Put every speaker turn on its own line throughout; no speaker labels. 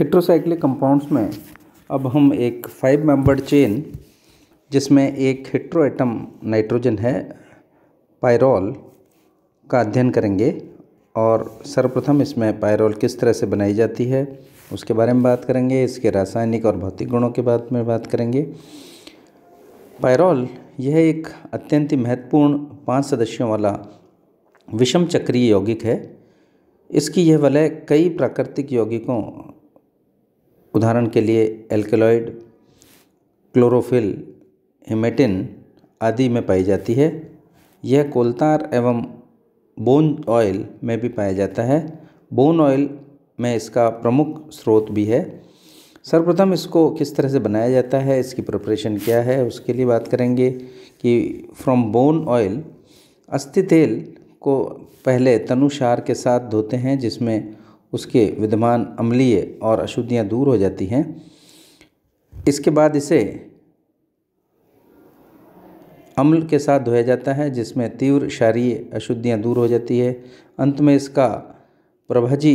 heterocyclic compounds में अब हम एक फाइव मेंबर चेन जिसमें एक हेट्रो एटम नाइट्रोजन है पायरॉल का अध्ययन करेंगे और सर्वप्रथम इसमें पायरॉल किस तरह से बनाई जाती है उसके बारे में बात करेंगे इसके रासायनिक और भौतिक गुणों के बारे में बात करेंगे पायरॉल यह एक अत्यंत महत्वपूर्ण पांच सदस्यों वाला विषम चक्रीय यौगिक है इसकी यह वलय कई प्राकृतिक यौगिकों उदाहरण के लिए एल्केलॉइड क्लोरोफिल हिमेटिन आदि में पाई जाती है यह कोलतार एवं बोन ऑयल में भी पाया जाता है बोन ऑयल में इसका प्रमुख स्रोत भी है सर्वप्रथम इसको किस तरह से बनाया जाता है इसकी प्रिपरेशन क्या है उसके लिए बात करेंगे कि फ्रॉम बोन ऑयल अस्थि तेल को पहले तनुषार के साथ धोते हैं जिसमें उसके विद्यमान अम्लीय और अशुद्धियाँ दूर हो जाती हैं इसके बाद इसे अम्ल के साथ धोया जाता है जिसमें तीव्र शारीय अशुद्धियाँ दूर हो जाती है अंत में इसका प्रभाजी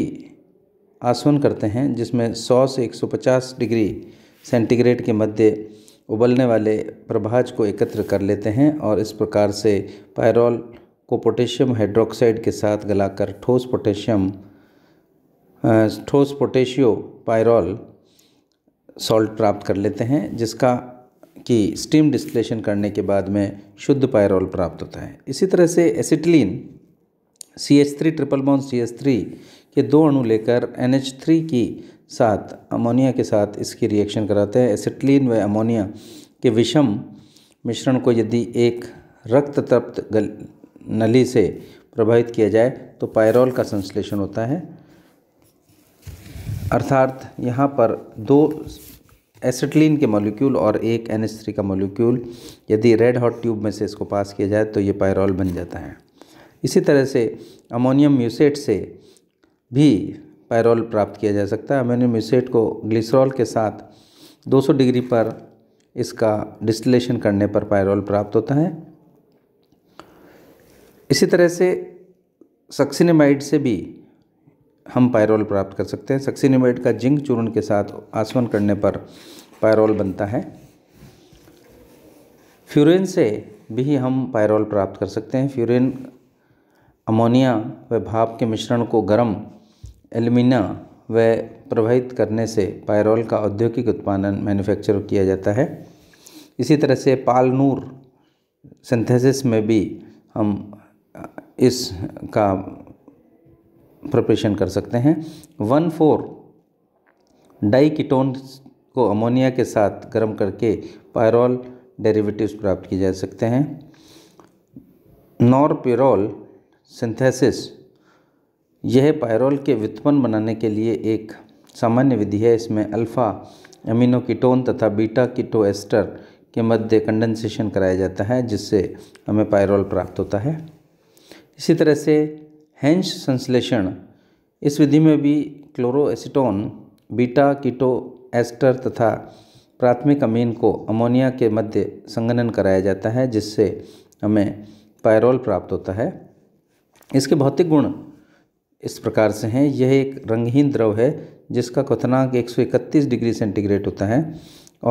आसवन करते हैं जिसमें 100 से 150 डिग्री सेंटीग्रेड के मध्य उबलने वाले प्रभाज को एकत्र कर लेते हैं और इस प्रकार से पायरॉल को पोटेशियम हाइड्रोक्साइड के साथ गलाकर ठोस पोटेशियम ठोस पोटेशियो पायरॉल सॉल्ट प्राप्त कर लेते हैं जिसका कि स्टीम डिस्टिलेशन करने के बाद में शुद्ध पायरॉल प्राप्त होता है इसी तरह से acetylene C H three triple bond C H three के दो अणु लेकर एन एच थ्री की साथ अमोनिया के साथ इसकी रिएक्शन कराते हैं एसिटिलीन व अमोनिया के विषम मिश्रण को यदि एक रक्त तप्त नली से प्रभावित किया जाए तो पायरॉल का संश्लेषण होता है अर्थात यहाँ पर दो एसिटलिन के मॉलिक्यूल और एक एन का मॉलिक्यूल यदि रेड हॉट ट्यूब में से इसको पास किया जाए तो ये पायरॉल बन जाता है इसी तरह से अमोनियम म्यूसेट से भी पायरॉल प्राप्त किया जा सकता है अमोनियम म्यूसेट को ग्लिसरॉल के साथ 200 डिग्री पर इसका डिस्टिलेशन करने पर पायरॉल प्राप्त होता है इसी तरह से सक्सिनेमाइड से भी हम पायरोल प्राप्त कर सकते हैं सक्सिनिमेट का जिंक चूर्ण के साथ आसवन करने पर पायरोल बनता है फ्यूरेन से भी हम पायरोल प्राप्त कर सकते हैं फ्यूरेन अमोनिया व भाप के मिश्रण को गर्म एल्मिना व प्रवाहित करने से पायरोल का औद्योगिक उत्पादन मैन्युफैक्चर किया जाता है इसी तरह से पालनूर सिंथेसिस में भी हम इसका प्रिपरेशन कर सकते हैं वन फोर डाई कीटोन को अमोनिया के साथ गर्म करके पायरॉल डेरिवेटिव्स प्राप्त किए जा सकते हैं नॉरपेरॉल सिंथेसिस यह पायरोल के व्युत्पन्न बनाने के लिए एक सामान्य विधि है इसमें अल्फ़ा एमिनो कीटोन तथा बीटा कीटो एस्टर के मध्य कंडेंसेशन कराया जाता है जिससे हमें पायरोल प्राप्त होता है इसी तरह से हैंश संश्लेषण इस विधि में भी क्लोरोएसिटोन बीटा कीटो एस्टर तथा प्राथमिक अमीन को अमोनिया के मध्य संगनन कराया जाता है जिससे हमें पायरोल प्राप्त होता है इसके भौतिक गुण इस प्रकार से हैं यह एक रंगहीन द्रव है जिसका क्वथनांक 131 डिग्री सेंटीग्रेड होता है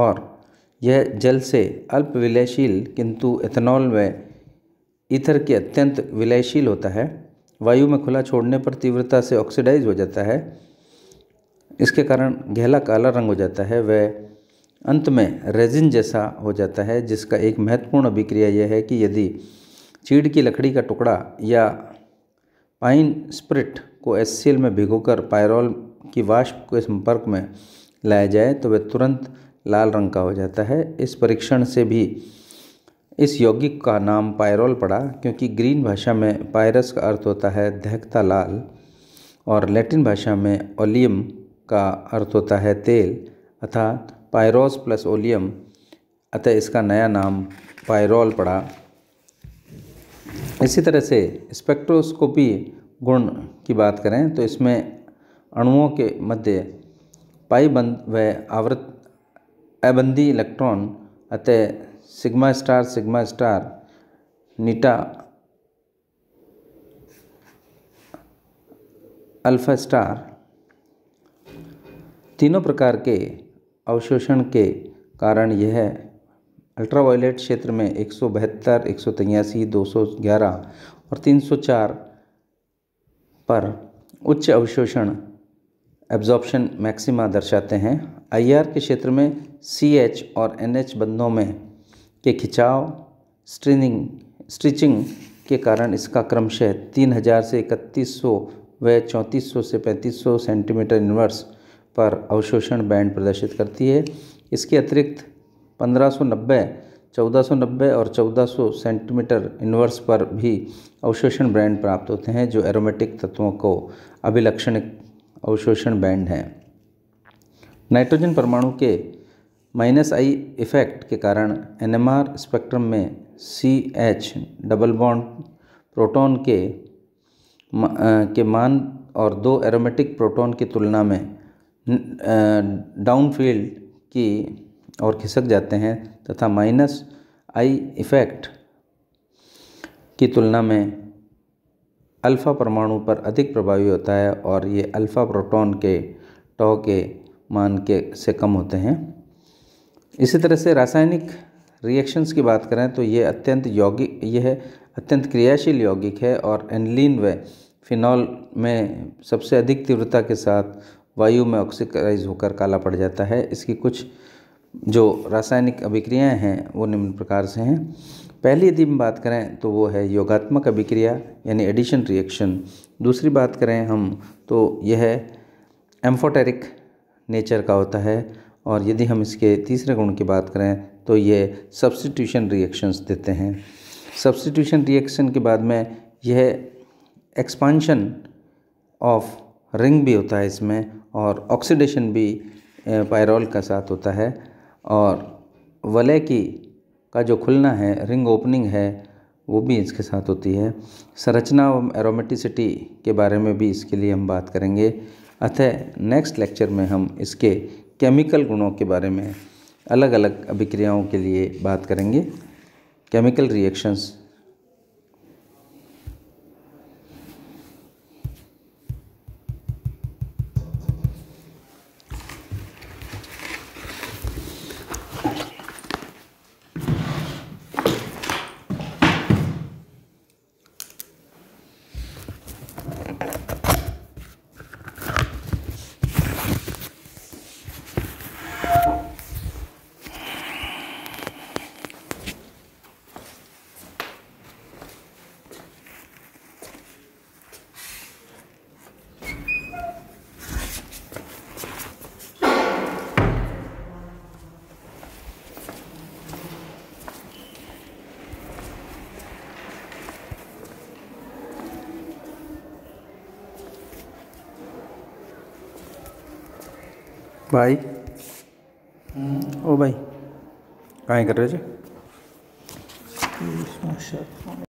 और यह जल से अल्प विलयशील किंतु एथेनॉल में इथर के अत्यंत विलयशील होता है वायु में खुला छोड़ने पर तीव्रता से ऑक्सीडाइज हो जाता है इसके कारण गहला काला रंग हो जाता है वह अंत में रेजिन जैसा हो जाता है जिसका एक महत्वपूर्ण अभिक्रिया यह है कि यदि चीड़ की लकड़ी का टुकड़ा या पाइन स्प्रिट को एस में भिगोकर पायरोल की वाष्प के संपर्क में लाया जाए तो वह तुरंत लाल रंग का हो जाता है इस परीक्षण से भी इस यौगिक का नाम पायरोल पड़ा क्योंकि ग्रीन भाषा में पायरस का अर्थ होता है दहकता लाल और लैटिन भाषा में ओलियम का अर्थ होता है तेल अथा पायरोस प्लस ओलियम अतः इसका नया नाम पायरोल पड़ा इसी तरह से स्पेक्ट्रोस्कोपी गुण की बात करें तो इसमें अणुओं के मध्य पाईबंद व आवृत अबंदी इलेक्ट्रॉन अतः सिग्मा स्टार सिग्मा स्टार नीटा अल्फा स्टार तीनों प्रकार के अवशोषण के कारण यह अल्ट्रावायलेट क्षेत्र में एक सौ बहत्तर एक सौ तिरासी दो सौ ग्यारह और तीन सौ चार पर उच्च अवशोषण एब्जॉर्प्शन मैक्सिमा दर्शाते हैं आईआर के क्षेत्र में सीएच और एनएच बंधों में के खिंचाव स्ट्रिनिंग स्टिचिंग के कारण इसका क्रमशः 3000 से 3100 व 3400 से 3500 सेंटीमीटर इन्वर्स पर अवशोषण बैंड प्रदर्शित करती है इसके अतिरिक्त 1590 1490 और 1400 सेंटीमीटर इन्वर्स पर भी अवशोषण बैंड प्राप्त होते हैं जो एरोमेटिक तत्वों को अभिलक्षणिक अवशोषण बैंड हैं नाइट्रोजन परमाणु के माइनस आई इफ़ेक्ट के कारण एनएमआर स्पेक्ट्रम में C H double bond proton के के मान और दो एरोमेटिक प्रोटॉन की तुलना में डाउनफील्ड की और खिसक जाते हैं तथा माइनस आई इफ़ेक्ट की तुलना में अल्फ़ा परमाणु पर अधिक प्रभावी होता है और ये अल्फ़ा प्रोटॉन के टॉ के मान के से कम होते हैं इसी तरह से रासायनिक रिएक्शंस की बात करें तो ये अत्यंत यौगिक ये है अत्यंत क्रियाशील यौगिक है और एनलिन व फिनॉल में सबसे अधिक तीव्रता के साथ वायु में ऑक्सीकराइज होकर काला पड़ जाता है इसकी कुछ जो रासायनिक अभिक्रियाएं हैं वो निम्न प्रकार से हैं पहली यदि हम बात करें तो वो है योगात्मक अभिक्रिया यानी एडिशन रिएक्शन दूसरी बात करें हम तो यह एम्फोटेरिक नेचर का होता है और यदि हम इसके तीसरे गुण की बात करें तो ये सब्सटीट्यूशन रिएक्शंस देते हैं सब्सटीट्यूशन रिएक्शन के बाद में यह एक्सपांशन ऑफ रिंग भी होता है इसमें और ऑक्सीडेशन भी पायरोल का साथ होता है और वलय की का जो खुलना है रिंग ओपनिंग है वो भी इसके साथ होती है संरचना एवं एरोमेटिसिटी के बारे में भी इसके लिए हम बात करेंगे अतः नेक्स्ट लेक्चर में हम इसके केमिकल गुणों के बारे में अलग अलग अभिक्रियाओं के लिए बात करेंगे केमिकल रिएक्शंस भाई ओ भाई कहीं कर रहे जी